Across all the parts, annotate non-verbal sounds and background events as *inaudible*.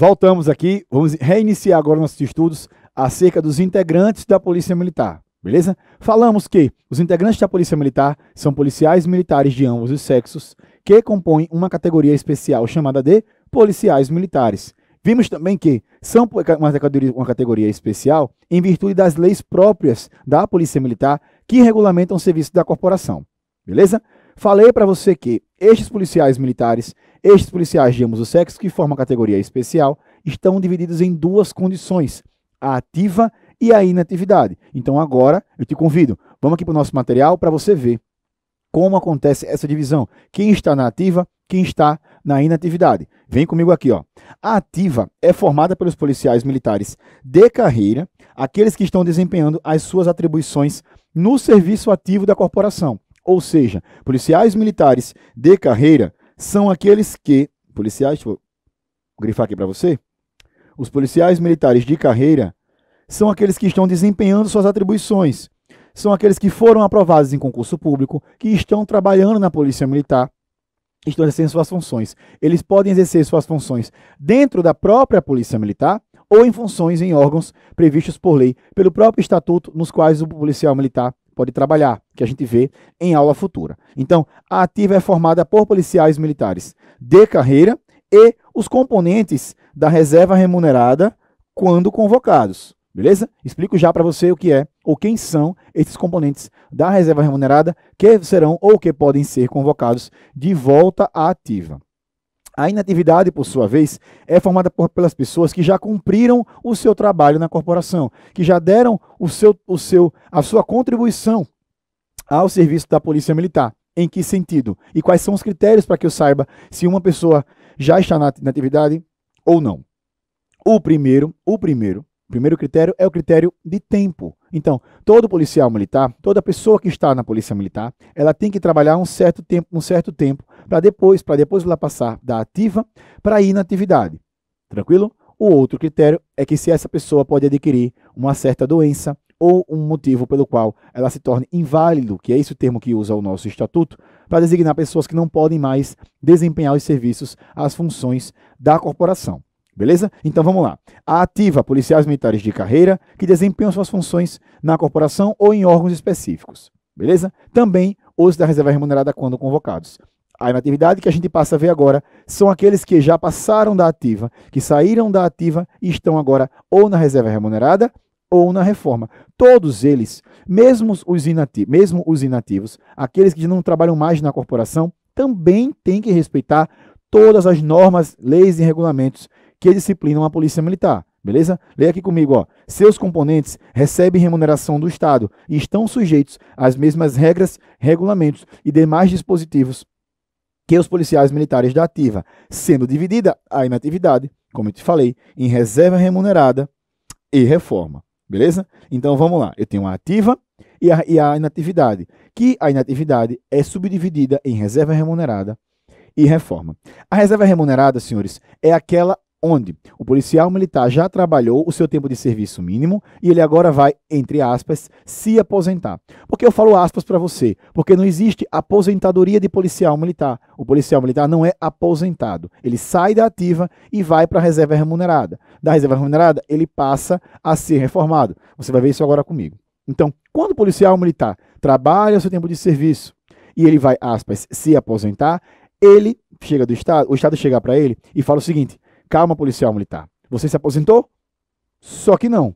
Voltamos aqui, vamos reiniciar agora nossos estudos acerca dos integrantes da Polícia Militar, beleza? Falamos que os integrantes da Polícia Militar são policiais militares de ambos os sexos que compõem uma categoria especial chamada de policiais militares. Vimos também que são uma categoria, especial em virtude das leis próprias da Polícia Militar que regulamentam o serviço da corporação, beleza? Falei para você que estes policiais militares, estes policiais de ambos os sexos, que formam a categoria especial, estão divididos em duas condições, a ativa e a inatividade. Então agora eu te convido, vamos aqui para o nosso material para você ver como acontece essa divisão. Quem está na ativa, quem está na inatividade. Vem comigo aqui, ó. A ativa é formada pelos policiais militares de carreira, aqueles que estão desempenhando as suas atribuições no serviço ativo da corporação. Ou seja, policiais militares de carreira são aqueles que. Policiais, deixa eu grifar aqui para você. Os policiais militares de carreira são aqueles que estão desempenhando suas atribuições. São aqueles que foram aprovados em concurso público, que estão trabalhando na Polícia Militar, estão exercendo suas funções. Eles podem exercer suas funções dentro da própria Polícia Militar ou em funções em órgãos previstos por lei, pelo próprio estatuto, nos quais o policial militar pode trabalhar, que a gente vê em aula futura. Então, a ativa é formada por policiais militares de carreira e os componentes da reserva remunerada quando convocados. Beleza? Explico já para você o que é ou quem são esses componentes da reserva remunerada que serão ou que podem ser convocados de volta à ativa. A inatividade, por sua vez, é formada por, pelas pessoas que já cumpriram o seu trabalho na corporação, que já deram o seu, o seu, a sua contribuição ao serviço da Polícia Militar. Em que sentido? E quais são os critérios para que eu saiba se uma pessoa já está na, inatividade ou não? O primeiro, o primeiro, o primeiro critério é o critério de tempo. Então, todo policial militar, toda pessoa que está na polícia militar, ela tem que trabalhar um certo tempo, um certo tempo, para depois, para depois ela passar da ativa para inatividade. Tranquilo? O outro critério é que se essa pessoa pode adquirir uma certa doença ou um motivo pelo qual ela se torne inválido, que é esse o termo que usa o nosso estatuto, para designar pessoas que não podem mais desempenhar os serviços, as funções da corporação. Beleza? Então vamos lá. A ativa policiais militares de carreira que desempenham suas funções na corporação ou em órgãos específicos. Beleza? Também os da reserva remunerada quando convocados. A inatividade que a gente passa a ver agora são aqueles que já passaram da ativa, que saíram da ativa e estão agora ou na reserva remunerada ou na reforma. Todos eles, mesmo os, inativos, mesmo os inativos, aqueles que não trabalham mais na corporação, também têm que respeitar todas as normas, leis e regulamentos que disciplinam a Polícia Militar. Beleza? Leia aqui comigo, ó. Seus componentes recebem remuneração do Estado e estão sujeitos às mesmas regras, regulamentos e demais dispositivos que os policiais militares da ativa, sendo dividida a inatividade, como eu te falei, em reserva remunerada e reforma. Beleza? Então vamos lá. Eu tenho a ativa e a, e a inatividade, que a inatividade é subdividida em reserva remunerada e reforma. A reserva remunerada, senhores, é aquela onde o policial militar já trabalhou o seu tempo de serviço mínimo e ele agora vai, entre aspas, se aposentar. Por que eu falo aspas para você? Porque não existe aposentadoria de policial militar. O policial militar não é aposentado. Ele sai da ativa e vai para a reserva remunerada. Da reserva remunerada, ele passa a ser reformado. Você vai ver isso agora comigo. Então, quando o policial militar trabalha o seu tempo de serviço e ele vai, aspas, se aposentar, ele chega do Estado, o Estado chega para ele e fala o seguinte: Calma, policial militar. Você se aposentou? Só que não.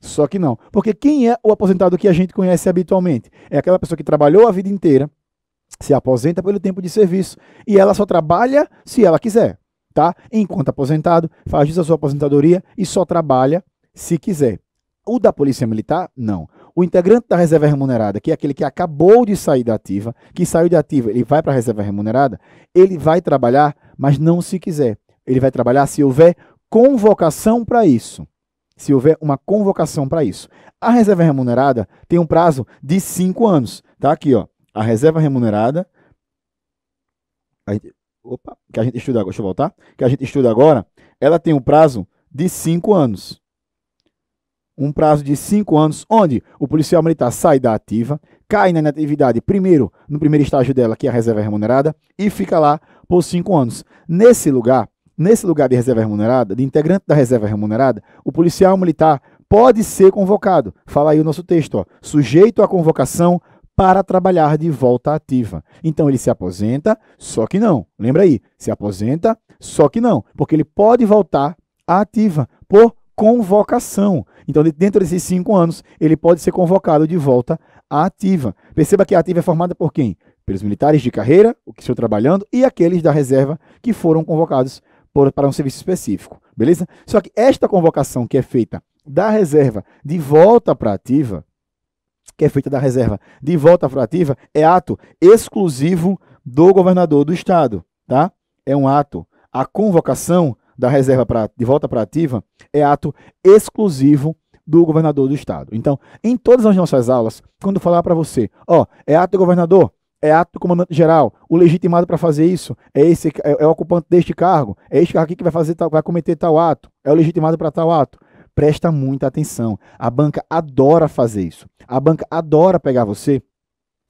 Só que não. Porque quem é o aposentado que a gente conhece habitualmente? É aquela pessoa que trabalhou a vida inteira, se aposenta pelo tempo de serviço e ela só trabalha se ela quiser, tá? Enquanto aposentado, faz isso a sua aposentadoria e só trabalha se quiser. O da Polícia Militar, não. O integrante da reserva remunerada, que é aquele que acabou de sair da ativa, que saiu da ativa, ele vai para a reserva remunerada, ele vai trabalhar, mas não se quiser ele vai trabalhar se houver convocação para isso. Se houver uma convocação para isso. A reserva remunerada tem um prazo de cinco anos. Tá aqui, ó. A reserva remunerada. A gente, opa, que a gente estuda agora. Deixa eu voltar. Que a gente estuda agora. Ela tem um prazo de cinco anos. Um prazo de cinco anos, onde o policial militar sai da ativa, cai na inatividade primeiro, no primeiro estágio dela, que é a reserva remunerada, e fica lá por cinco anos. Nesse lugar, nesse lugar de reserva remunerada, de integrante da reserva remunerada, o policial militar pode ser convocado. Fala aí o nosso texto, ó, sujeito à convocação para trabalhar de volta ativa. Então ele se aposenta, só que não. Lembra aí, se aposenta, só que não, porque ele pode voltar ativa por convocação. Então, dentro desses cinco anos, ele pode ser convocado de volta à ativa. Perceba que a ativa é formada por quem? Pelos militares de carreira, o que estão trabalhando, e aqueles da reserva que foram convocados por, para um serviço específico, beleza? Só que esta convocação que é feita da reserva de volta para ativa, que é feita da reserva de volta para ativa, é ato exclusivo do governador do estado, tá? É um ato. A convocação da reserva pra, de volta para ativa é ato exclusivo do governador do estado. Então, em todas as nossas aulas, quando falar para você, ó, é ato do governador, é ato do comandante-geral. O legitimado para fazer isso é esse é, é, o ocupante deste cargo. É este cargo aqui que vai fazer vai cometer tal ato. É o legitimado para tal ato. Presta muita atenção. A banca adora fazer isso. A banca adora pegar você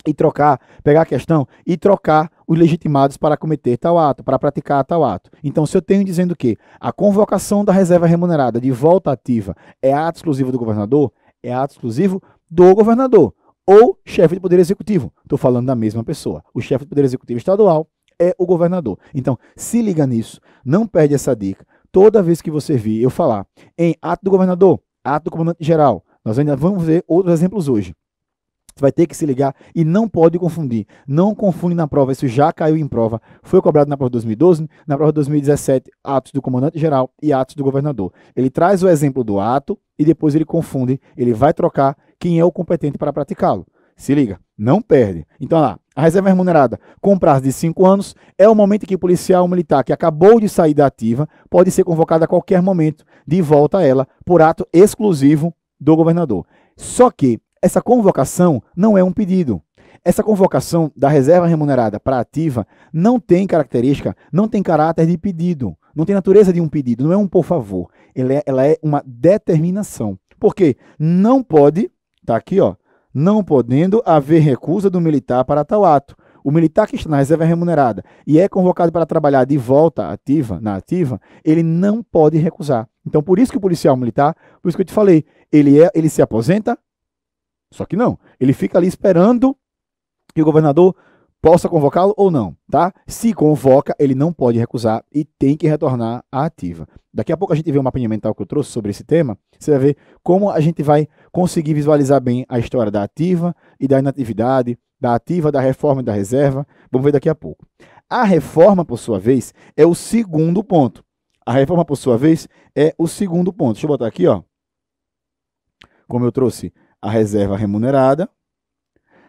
e trocar, pegar a questão e trocar os legitimados para cometer tal ato, para praticar tal ato. Então, se eu tenho dizendo que a convocação da reserva remunerada de volta ativa é ato exclusivo do governador, é ato exclusivo do governador ou chefe de poder executivo. Estou falando da mesma pessoa. O chefe de poder executivo estadual é o governador. Então, se liga nisso, não perde essa dica. Toda vez que você vir eu falar em ato do governador, ato do comandante geral, nós ainda vamos ver outros exemplos hoje. Você vai ter que se ligar e não pode confundir. Não confunde na prova, isso já caiu em prova. Foi cobrado na prova de 2012, na prova de 2017, atos do comandante-geral e atos do governador. Ele traz o exemplo do ato e depois ele confunde, ele vai trocar quem é o competente para praticá-lo. Se liga, não perde. Então lá, a reserva remunerada com prazo de 5 anos é o momento em que o policial militar que acabou de sair da ativa pode ser convocado a qualquer momento de volta a ela por ato exclusivo do governador. Só que essa convocação não é um pedido. Essa convocação da reserva remunerada para ativa não tem característica, não tem caráter de pedido, não tem natureza de um pedido, não é um por favor. Ela é, ela é uma determinação. Porque não pode Está aqui, ó. Não podendo haver recusa do militar para tal ato. O militar que está na reserva remunerada e é convocado para trabalhar de volta ativa, na ativa, ele não pode recusar. Então, por isso que o policial militar, por isso que eu te falei, ele é, ele se aposenta, só que não. Ele fica ali esperando que o governador possa convocá-lo ou não, tá? Se convoca, ele não pode recusar e tem que retornar à ativa. Daqui a pouco a gente vê um mapinha mental que eu trouxe sobre esse tema, você vai ver como a gente vai conseguir visualizar bem a história da ativa e da inatividade, da ativa, da reforma e da reserva. Vamos ver daqui a pouco. A reforma, por sua vez, é o segundo ponto. A reforma, por sua vez, é o segundo ponto. Deixa eu botar aqui, ó. Como eu trouxe a reserva remunerada,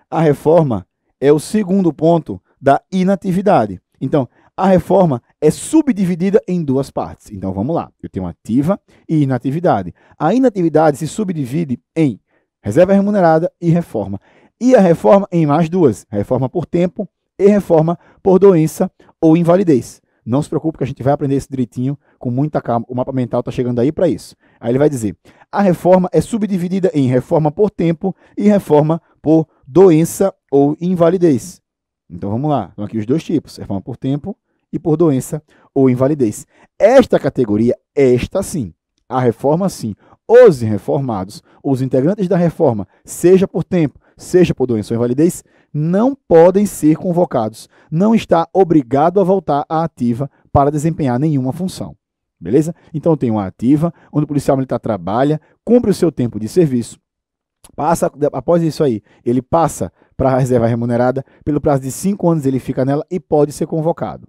a reforma é o segundo ponto da inatividade. Então, a reforma é subdividida em duas partes. Então, vamos lá. Eu tenho ativa e inatividade. A inatividade se subdivide em reserva remunerada e reforma. E a reforma em mais duas: reforma por tempo e reforma por doença ou invalidez. Não se preocupe que a gente vai aprender isso direitinho, com muita calma. O mapa mental está chegando aí para isso. Aí ele vai dizer: a reforma é subdividida em reforma por tempo e reforma por doença ou invalidez. Então vamos lá. Então aqui os dois tipos: reforma por tempo e por doença ou invalidez. Esta categoria, esta sim, a reforma sim. Os reformados, os integrantes da reforma, seja por tempo, seja por doença ou invalidez, não podem ser convocados. Não está obrigado a voltar à ativa para desempenhar nenhuma função. Beleza? Então tem uma ativa, onde o policial militar trabalha, cumpre o seu tempo de serviço. Passa, após isso aí, ele passa para a reserva remunerada, pelo prazo de 5 anos ele fica nela e pode ser convocado.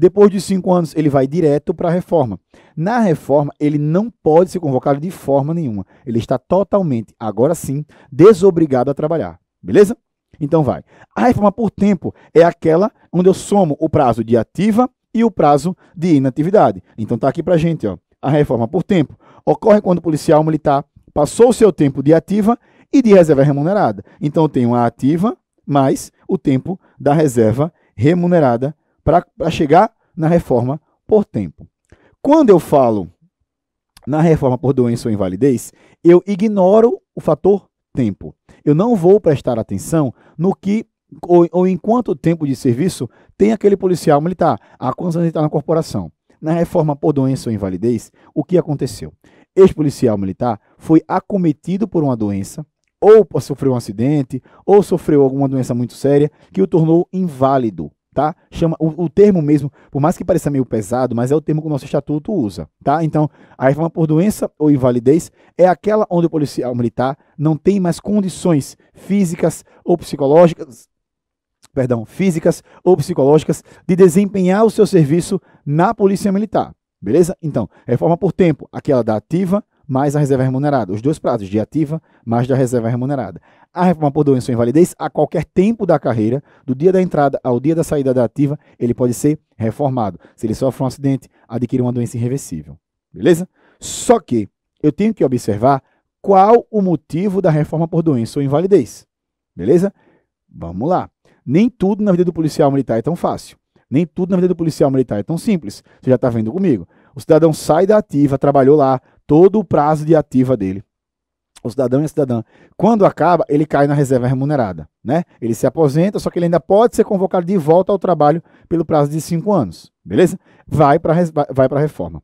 Depois de cinco anos, ele vai direto para a reforma. Na reforma, ele não pode ser convocado de forma nenhuma. Ele está totalmente, agora sim, desobrigado a trabalhar. Beleza? Então vai. A reforma por tempo é aquela onde eu somo o prazo de ativa e o prazo de inatividade. Então está aqui para a gente. Ó. A reforma por tempo ocorre quando o policial militar passou o seu tempo de ativa e de reserva remunerada. Então eu tenho a ativa mais o tempo da reserva remunerada para chegar na reforma por tempo. Quando eu falo na reforma por doença ou invalidez, eu ignoro o fator tempo. Eu não vou prestar atenção no que ou, ou em quanto tempo de serviço tem aquele policial militar. Há quantos anos ele está na corporação? Na reforma por doença ou invalidez, o que aconteceu? Ex-policial militar foi acometido por uma doença, ou sofreu um acidente, ou sofreu alguma doença muito séria que o tornou inválido tá? Chama o, o, termo mesmo, por mais que pareça meio pesado, mas é o termo que o nosso estatuto usa, tá? Então, a reforma por doença ou invalidez é aquela onde o policial militar não tem mais condições físicas ou psicológicas, perdão, físicas ou psicológicas de desempenhar o seu serviço na polícia militar. Beleza? Então, reforma por tempo, aquela da ativa mais a reserva remunerada. Os dois prazos, de ativa mais da reserva remunerada. A reforma por doença ou invalidez, a qualquer tempo da carreira, do dia da entrada ao dia da saída da ativa, ele pode ser reformado. Se ele sofre um acidente, adquire uma doença irreversível. Beleza? Só que eu tenho que observar qual o motivo da reforma por doença ou invalidez. Beleza? Vamos lá. Nem tudo na vida do policial militar é tão fácil. Nem tudo na vida do policial militar é tão simples. Você já está vendo comigo. O cidadão sai da ativa, trabalhou lá, todo o prazo de ativa dele. O cidadão e a cidadã, quando acaba, ele cai na reserva remunerada, né? Ele se aposenta, só que ele ainda pode ser convocado de volta ao trabalho pelo prazo de cinco anos, beleza? Vai para vai para reforma.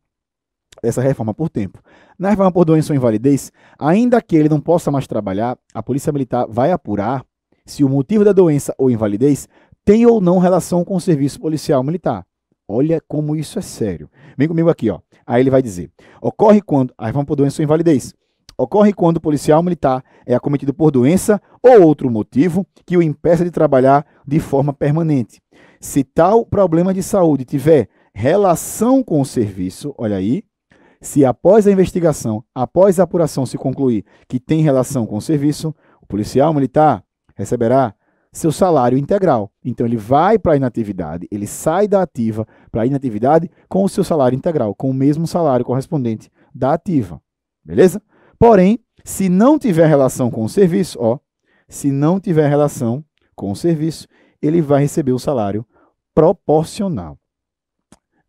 Essa reforma por tempo. Na reforma por doença ou invalidez, ainda que ele não possa mais trabalhar, a Polícia Militar vai apurar se o motivo da doença ou invalidez tem ou não relação com o serviço policial militar. Olha como isso é sério. Vem comigo aqui, ó. Aí ele vai dizer: ocorre quando. Aí vamos por doença ou invalidez. Ocorre quando o policial militar é acometido por doença ou outro motivo que o impeça de trabalhar de forma permanente. Se tal problema de saúde tiver relação com o serviço, olha aí, se após a investigação, após a apuração se concluir que tem relação com o serviço, o policial militar receberá seu salário integral. Então ele vai para a inatividade, ele sai da ativa para a inatividade com o seu salário integral, com o mesmo salário correspondente da ativa. Beleza? Porém, se não tiver relação com o serviço, ó, se não tiver relação com o serviço, ele vai receber o salário proporcional.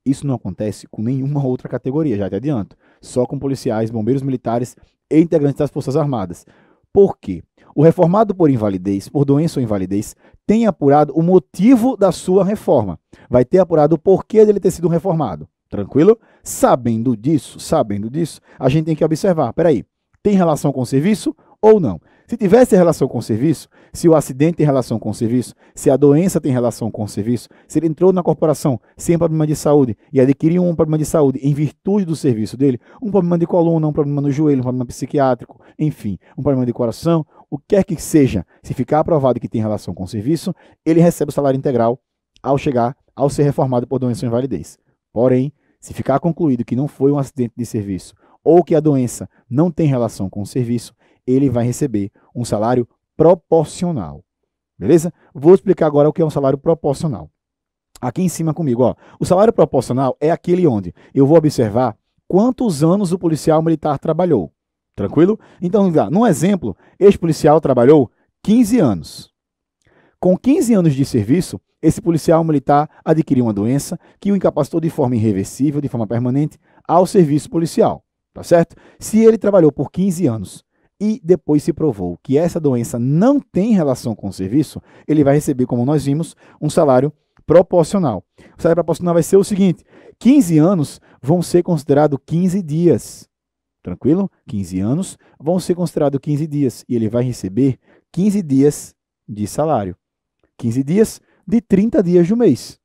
Isso não acontece com nenhuma outra categoria, já te adianto. Só com policiais, bombeiros militares e integrantes das Forças Armadas. Por quê? O reformado por invalidez, por doença ou invalidez, tem apurado o motivo da sua reforma. Vai ter apurado o porquê dele ter sido reformado. Tranquilo? Sabendo disso, sabendo disso, a gente tem que observar. Peraí, tem relação com o serviço ou não? Se tivesse relação com o serviço, se o acidente tem relação com o serviço, se a doença tem relação com o serviço, se ele entrou na corporação sem problema de saúde e adquiriu um problema de saúde em virtude do serviço dele, um problema de coluna, um problema no joelho, um problema psiquiátrico, enfim, um problema de coração, o que quer é que seja, se ficar aprovado que tem relação com o serviço, ele recebe o salário integral ao chegar, ao ser reformado por doença ou invalidez. Porém, se ficar concluído que não foi um acidente de serviço ou que a doença não tem relação com o serviço, ele vai receber um salário proporcional. Beleza? Vou explicar agora o que é um salário proporcional. Aqui em cima comigo, ó. O salário proporcional é aquele onde eu vou observar quantos anos o policial militar trabalhou. Tranquilo? Então, num exemplo, ex-policial trabalhou 15 anos. Com 15 anos de serviço, esse policial militar adquiriu uma doença que o incapacitou de forma irreversível, de forma permanente, ao serviço policial. Tá certo? Se ele trabalhou por 15 anos e depois se provou que essa doença não tem relação com o serviço, ele vai receber, como nós vimos, um salário proporcional. O salário proporcional vai ser o seguinte: 15 anos vão ser considerados 15 dias tranquilo? 15 anos, vão ser considerados 15 dias e ele vai receber 15 dias de salário. 15 dias de 30 dias do mês.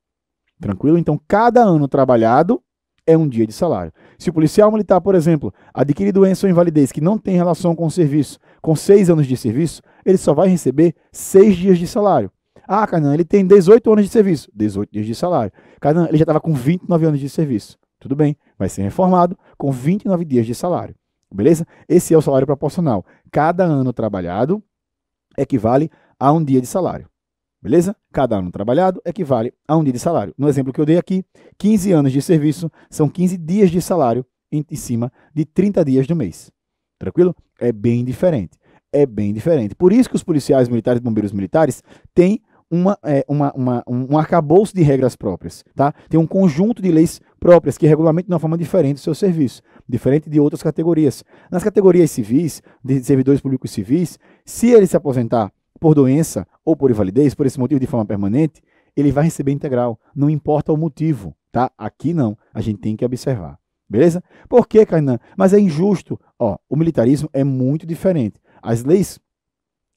Tranquilo? Então, cada ano trabalhado é um dia de salário. Se o policial militar, por exemplo, adquire doença ou invalidez que não tem relação com o serviço, com seis anos de serviço, ele só vai receber seis dias de salário. Ah, Canan, ele tem 18 anos de serviço. 18 dias de salário. Canan, ele já estava com 29 anos de serviço. Tudo bem, vai ser reformado com 29 dias de salário. Beleza? Esse é o salário proporcional. Cada ano trabalhado equivale a um dia de salário. Beleza? Cada ano trabalhado equivale a um dia de salário. No exemplo que eu dei aqui, 15 anos de serviço são 15 dias de salário em cima de 30 dias do mês. Tranquilo? É bem diferente. É bem diferente. Por isso que os policiais militares e bombeiros militares têm uma, é, uma, uma, um arcabouço de regras próprias. Tá? Tem um conjunto de leis próprias, que regulamentam de uma forma diferente o seu serviço, diferente de outras categorias. Nas categorias civis, de servidores públicos civis, se ele se aposentar por doença ou por invalidez, por esse motivo de forma permanente, ele vai receber integral, não importa o motivo, tá? Aqui não, a gente tem que observar. Beleza? Por que, Kainan? Mas é injusto. Ó, o militarismo é muito diferente. As leis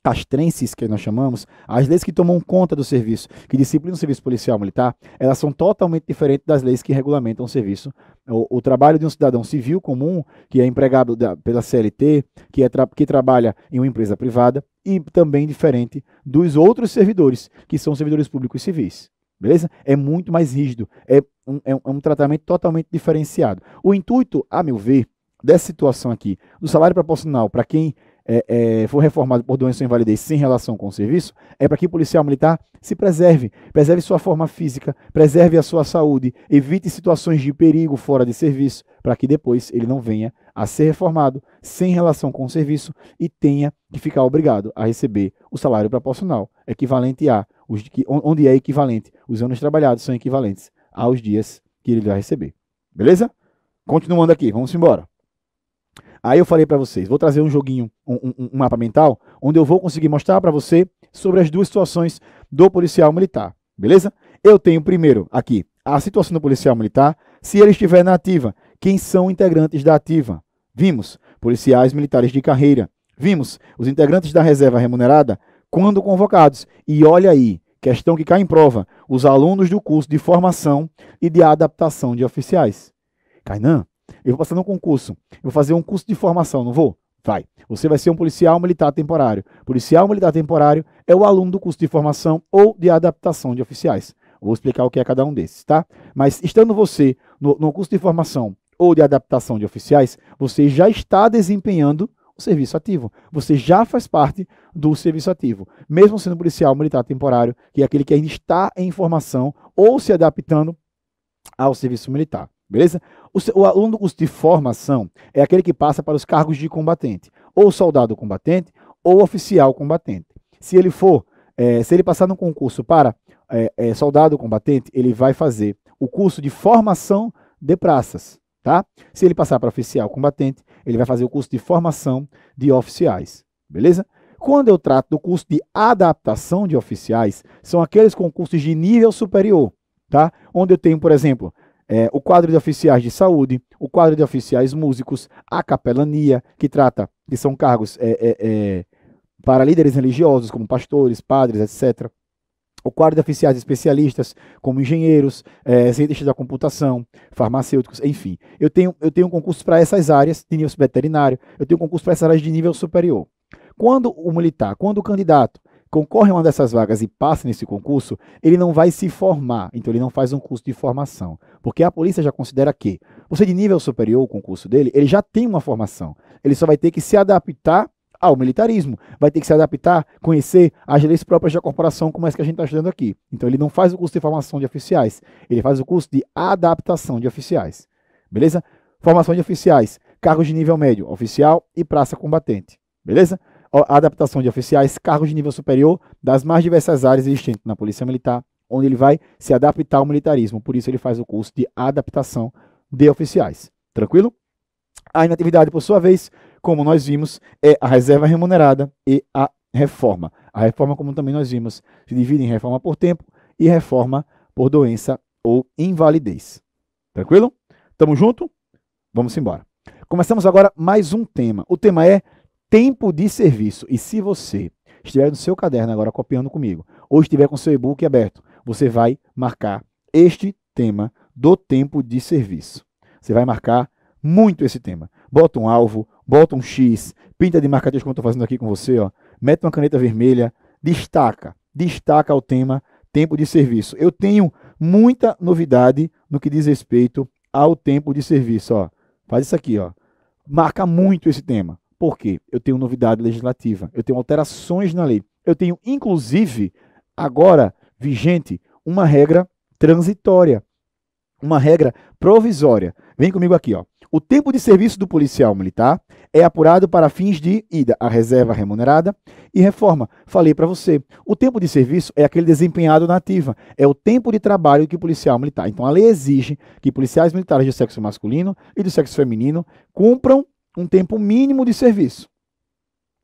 castrenses, que nós chamamos, as leis que tomam conta do serviço, que disciplinam o serviço policial militar, elas são totalmente diferentes das leis que regulamentam o serviço. O, o trabalho de um cidadão civil comum, que é empregado da, pela CLT, que, é tra que trabalha em uma empresa privada, e também diferente dos outros servidores, que são servidores públicos civis. Beleza? É muito mais rígido, é, é um, é um tratamento totalmente diferenciado. O intuito, a meu ver, dessa situação aqui, do salário proporcional para quem é, é, for reformado por doença ou invalidez sem relação com o serviço, é para que o policial militar se preserve, preserve sua forma física, preserve a sua saúde, evite situações de perigo fora de serviço, para que depois ele não venha a ser reformado sem relação com o serviço e tenha que ficar obrigado a receber o salário proporcional, equivalente a, os, onde é equivalente, os anos trabalhados são equivalentes aos dias que ele vai receber. Beleza? Continuando aqui, vamos embora. Aí eu falei para vocês, vou trazer um joguinho, um, um, um mapa mental, onde eu vou conseguir mostrar para você sobre as duas situações do policial militar, beleza? Eu tenho primeiro aqui a situação do policial militar, se ele estiver na ativa, quem são integrantes da ativa? Vimos policiais militares de carreira. Vimos os integrantes da reserva remunerada quando convocados. E olha aí, questão que cai em prova, os alunos do curso de formação e de adaptação de oficiais. Kainan, eu vou passar num concurso. Eu vou fazer um curso de formação, não vou? Vai. Você vai ser um policial militar temporário. Policial militar temporário é o aluno do curso de formação ou de adaptação de oficiais. Vou explicar o que é cada um desses, tá? Mas estando você no, no curso de formação ou de adaptação de oficiais, você já está desempenhando o serviço ativo. Você já faz parte do serviço ativo. Mesmo sendo policial militar temporário, que é aquele que ainda está em formação ou se adaptando ao serviço militar. Beleza? O, o aluno de formação é aquele que passa para os cargos de combatente, ou soldado combatente, ou oficial combatente. Se ele for, é, se ele passar no concurso para é, é, soldado combatente, ele vai fazer o curso de formação de praças, tá? Se ele passar para oficial combatente, ele vai fazer o curso de formação de oficiais, beleza? Quando eu trato do curso de adaptação de oficiais, são aqueles concursos de nível superior, tá? Onde eu tenho, por exemplo, é, o quadro de oficiais de saúde, o quadro de oficiais músicos, a capelania, que trata, que são cargos é, é, é para líderes religiosos, como pastores, padres, etc. O quadro de oficiais especialistas, como engenheiros, é, cientistas da computação, farmacêuticos, enfim. Eu tenho, eu tenho um concurso para essas áreas de nível veterinário, eu tenho um concurso para essas áreas de nível superior. Quando o militar, quando o candidato concorre a uma dessas vagas e passa nesse concurso, ele não vai se formar, então ele não faz um curso de formação, porque a polícia já considera que você de nível superior, o concurso dele, ele já tem uma formação, ele só vai ter que se adaptar ao militarismo, vai ter que se adaptar, conhecer as leis próprias da corporação, como é que a gente está estudando aqui. Então ele não faz o curso de formação de oficiais, ele faz o curso de adaptação de oficiais, beleza? Formação de oficiais, cargos de nível médio, oficial e praça combatente, beleza? a adaptação de oficiais, cargos de nível superior das mais diversas áreas existentes na Polícia Militar, onde ele vai se adaptar ao militarismo. Por isso ele faz o curso de adaptação de oficiais. Tranquilo? A inatividade, por sua vez, como nós vimos, é a reserva remunerada e a reforma. A reforma, como também nós vimos, se divide em reforma por tempo e reforma por doença ou invalidez. Tranquilo? Tamo junto? Vamos embora. Começamos agora mais um tema. O tema é tempo de serviço. E se você estiver no seu caderno agora copiando comigo, ou estiver com seu e-book aberto, você vai marcar este tema do tempo de serviço. Você vai marcar muito esse tema. Bota um alvo, bota um X, pinta de marcadores como eu estou fazendo aqui com você, ó. mete uma caneta vermelha, destaca, destaca o tema tempo de serviço. Eu tenho muita novidade no que diz respeito ao tempo de serviço. Ó. Faz isso aqui, ó. marca muito esse tema. Por quê? Eu tenho novidade legislativa, eu tenho alterações na lei. Eu tenho, inclusive, agora vigente, uma regra transitória, uma regra provisória. Vem comigo aqui, ó. O tempo de serviço do policial militar é apurado para fins de ida à reserva remunerada e reforma. Falei para você, o tempo de serviço é aquele desempenhado na ativa, é o tempo de trabalho que o policial militar. Então a lei exige que policiais militares do sexo masculino e do sexo feminino cumpram um tempo mínimo de serviço.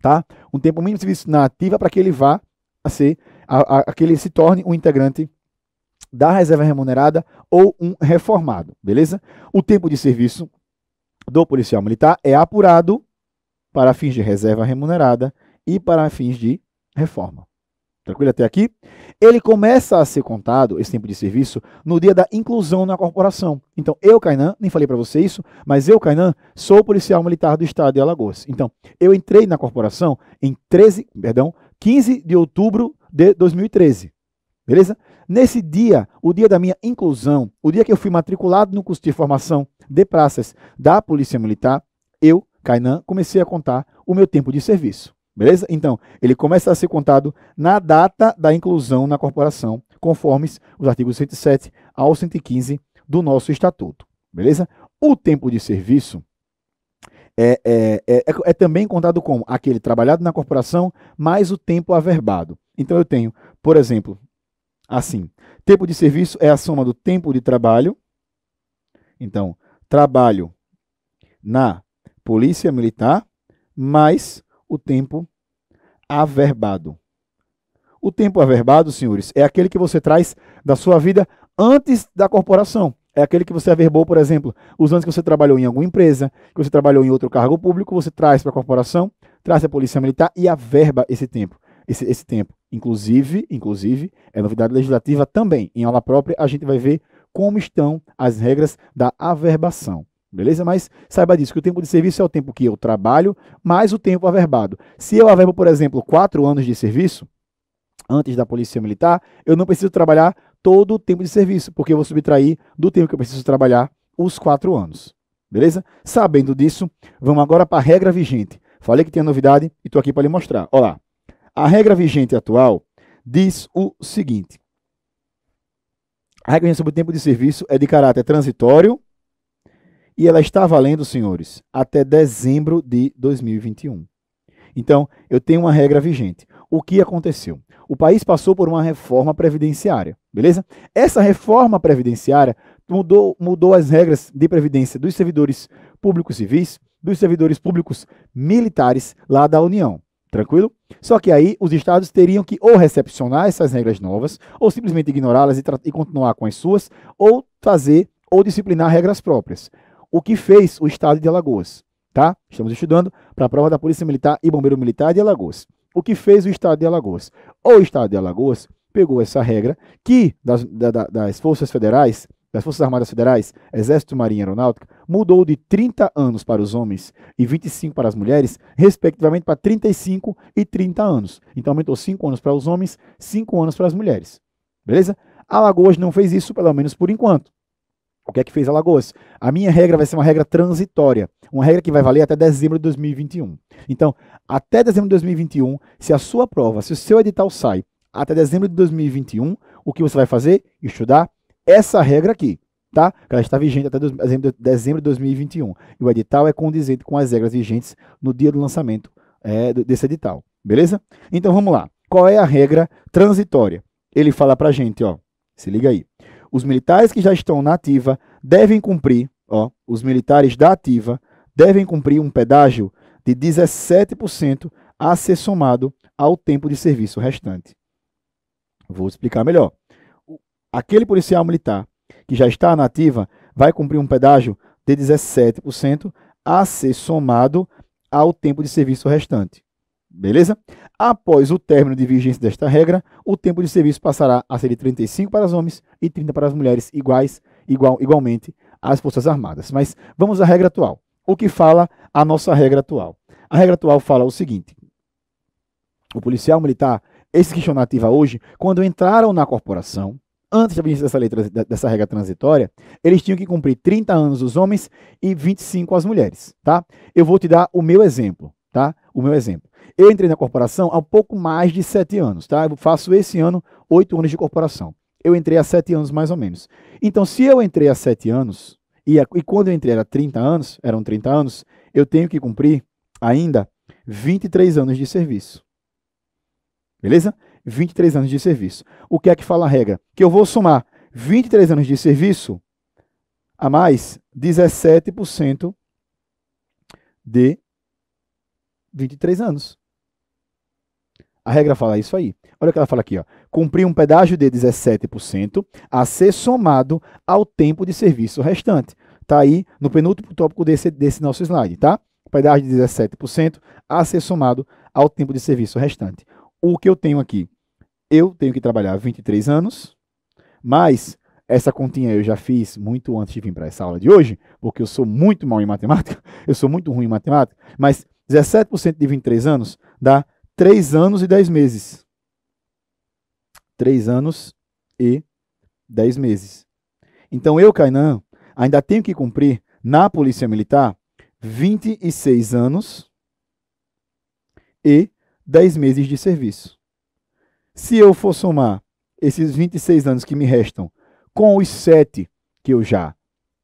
Tá? Um tempo mínimo de serviço na ativa para que ele vá a ser, a, a, a que ele se torne um integrante da reserva remunerada ou um reformado, beleza? O tempo de serviço do policial militar é apurado para fins de reserva remunerada e para fins de reforma. Tranquilo até aqui? Ele começa a ser contado, esse tempo de serviço, no dia da inclusão na corporação. Então, eu, Kainan, nem falei para você isso, mas eu, Kainan, sou policial militar do estado de Alagoas. Então, eu entrei na corporação em 13, perdão, 15 de outubro de 2013. Beleza? Nesse dia, o dia da minha inclusão, o dia que eu fui matriculado no curso de formação de praças da Polícia Militar, eu, Kainan, comecei a contar o meu tempo de serviço. Beleza? Então, ele começa a ser contado na data da inclusão na corporação, conforme os artigos 107 ao 115 do nosso estatuto. Beleza? O tempo de serviço é, é, é, é, é também contado como aquele trabalhado na corporação mais o tempo averbado. Então, eu tenho, por exemplo, assim: tempo de serviço é a soma do tempo de trabalho. Então, trabalho na polícia militar mais o tempo averbado. O tempo averbado, senhores, é aquele que você traz da sua vida antes da corporação. É aquele que você averbou, por exemplo, os anos que você trabalhou em alguma empresa, que você trabalhou em outro cargo público, você traz para a corporação, traz para a polícia militar e averba esse tempo. Esse, esse tempo. Inclusive, inclusive, é novidade legislativa também. Em aula própria, a gente vai ver como estão as regras da averbação. Beleza? Mas saiba disso, que o tempo de serviço é o tempo que eu trabalho, mais o tempo averbado. Se eu averbo, por exemplo, quatro anos de serviço, antes da Polícia Militar, eu não preciso trabalhar todo o tempo de serviço, porque eu vou subtrair do tempo que eu preciso trabalhar os quatro anos. Beleza? Sabendo disso, vamos agora para a regra vigente. Falei que tinha novidade e estou aqui para lhe mostrar. Olha lá. A regra vigente atual diz o seguinte. A regra sobre o tempo de serviço é de caráter transitório e ela está valendo, senhores, até dezembro de 2021. Então, eu tenho uma regra vigente. O que aconteceu? O país passou por uma reforma previdenciária, beleza? Essa reforma previdenciária mudou, mudou as regras de previdência dos servidores públicos civis, dos servidores públicos militares lá da União. Tranquilo? Só que aí os estados teriam que ou recepcionar essas regras novas, ou simplesmente ignorá-las e, e, continuar com as suas, ou fazer ou disciplinar regras próprias o que fez o Estado de Alagoas, tá? Estamos estudando para a prova da Polícia Militar e Bombeiro Militar de Alagoas. O que fez o Estado de Alagoas? O Estado de Alagoas pegou essa regra que das, da, das Forças Federais, das Forças Armadas Federais, Exército, Marinha e Aeronáutica, mudou de 30 anos para os homens e 25 para as mulheres, respectivamente para 35 e 30 anos. Então aumentou 5 anos para os homens, 5 anos para as mulheres. Beleza? Alagoas não fez isso, pelo menos por enquanto. O que é que fez Alagoas? A minha regra vai ser uma regra transitória, uma regra que vai valer até dezembro de 2021. Então, até dezembro de 2021, se a sua prova, se o seu edital sai até dezembro de 2021, o que você vai fazer? Estudar essa regra aqui, tá? Que ela está vigente até dezembro de 2021. E o edital é condizente com as regras vigentes no dia do lançamento é, desse edital, beleza? Então, vamos lá. Qual é a regra transitória? Ele fala pra gente, ó. Se liga aí. Os militares que já estão na ativa devem cumprir, ó, os militares da ativa devem cumprir um pedágio de 17% a ser somado ao tempo de serviço restante. Vou explicar melhor. Aquele policial militar que já está na ativa vai cumprir um pedágio de 17% a ser somado ao tempo de serviço restante. Beleza? Após o término de vigência desta regra, o tempo de serviço passará a ser de 35 para os homens e 30 para as mulheres, iguais, igual, igualmente às Forças Armadas. Mas vamos à regra atual. O que fala a nossa regra atual? A regra atual fala o seguinte: o policial militar, esse que estão ativa hoje, quando entraram na corporação, antes da vigência dessa, lei, dessa regra transitória, eles tinham que cumprir 30 anos os homens e 25 as mulheres, tá? Eu vou te dar o meu exemplo, tá? o meu exemplo. Eu entrei na corporação há pouco mais de sete anos, tá? Eu faço esse ano oito anos de corporação. Eu entrei há sete anos, mais ou menos. Então, se eu entrei há sete anos, e, a, e quando eu entrei era 30 anos, eram 30 anos, eu tenho que cumprir ainda 23 anos de serviço. Beleza? 23 anos de serviço. O que é que fala a regra? Que eu vou somar 23 anos de serviço a mais 17% de 23 anos. A regra fala isso aí. Olha o que ela fala aqui, ó. Cumprir um pedágio de 17% a ser somado ao tempo de serviço restante. Tá aí no penúltimo tópico desse, desse nosso slide, tá? Pedágio de 17% a ser somado ao tempo de serviço restante. O que eu tenho aqui? Eu tenho que trabalhar 23 anos, mas essa continha eu já fiz muito antes de vir para essa aula de hoje, porque eu sou muito mal em matemática, *laughs* eu sou muito ruim em matemática, mas 17% de 23 anos dá 3 anos e 10 meses. 3 anos e 10 meses. Então eu, Kainan, ainda tenho que cumprir na Polícia Militar 26 anos e 10 meses de serviço. Se eu for somar esses 26 anos que me restam com os 7 que eu já,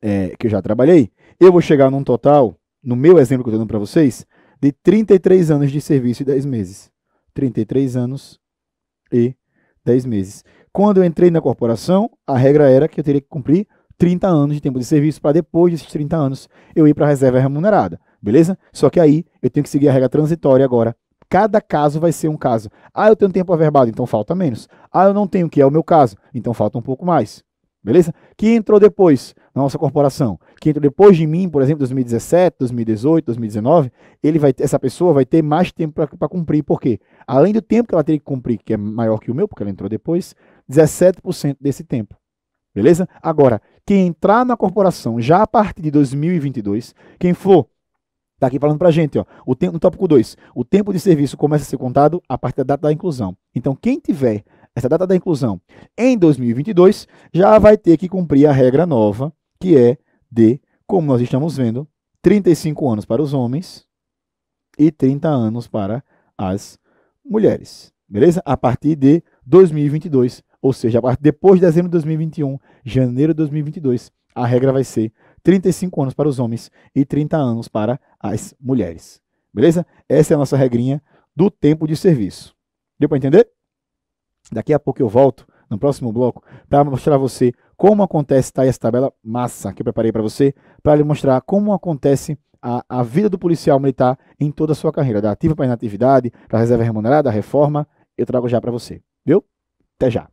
é, que eu já trabalhei, eu vou chegar num total, no meu exemplo que eu estou dando para vocês, de 33 anos de serviço e 10 meses. 33 anos e 10 meses. Quando eu entrei na corporação, a regra era que eu teria que cumprir 30 anos de tempo de serviço para depois desses 30 anos eu ir para a reserva remunerada, beleza? Só que aí eu tenho que seguir a regra transitória agora. Cada caso vai ser um caso. Ah, eu tenho tempo averbado, então falta menos. Ah, eu não tenho, que é o meu caso, então falta um pouco mais. Beleza? Que entrou depois na nossa corporação, que entrou depois de mim, por exemplo, 2017, 2018, 2019, ele vai, essa pessoa vai ter mais tempo para cumprir. Por quê? Além do tempo que ela teria que cumprir, que é maior que o meu, porque ela entrou depois, 17% desse tempo. Beleza? Agora, quem entrar na corporação já a partir de 2022, quem for Está aqui falando para a gente, ó, o tempo, no tópico 2, o tempo de serviço começa a ser contado a partir da data da inclusão. Então, quem tiver essa data da inclusão, em 2022, já vai ter que cumprir a regra nova, que é de, como nós estamos vendo, 35 anos para os homens e 30 anos para as mulheres. Beleza? A partir de 2022, ou seja, depois de dezembro de 2021, janeiro de 2022, a regra vai ser 35 anos para os homens e 30 anos para as mulheres. Beleza? Essa é a nossa regrinha do tempo de serviço. Deu para entender? Daqui a pouco eu volto no próximo bloco para mostrar a você como acontece tá, essa tabela massa que eu preparei para você, para lhe mostrar como acontece a, a vida do policial militar em toda a sua carreira, da ativa para inatividade, para reserva remunerada, reforma, eu trago já para você. Viu? Até já.